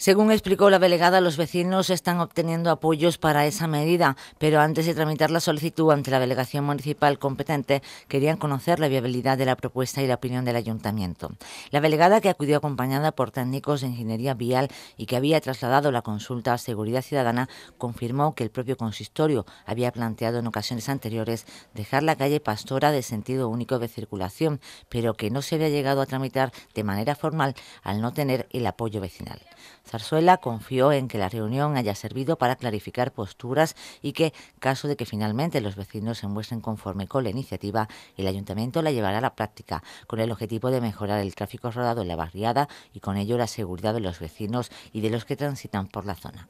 Según explicó la delegada, los vecinos están obteniendo apoyos para esa medida, pero antes de tramitar la solicitud ante la delegación municipal competente, querían conocer la viabilidad de la propuesta y la opinión del ayuntamiento. La delegada, que acudió acompañada por técnicos de ingeniería vial y que había trasladado la consulta a Seguridad Ciudadana, confirmó que el propio consistorio había planteado en ocasiones anteriores dejar la calle Pastora de sentido único de circulación, pero que no se había llegado a tramitar de manera formal al no tener el apoyo vecinal. Zarzuela confió en que la reunión haya servido para clarificar posturas y que, caso de que finalmente los vecinos se muestren conforme con la iniciativa, el ayuntamiento la llevará a la práctica, con el objetivo de mejorar el tráfico rodado en la barriada y con ello la seguridad de los vecinos y de los que transitan por la zona.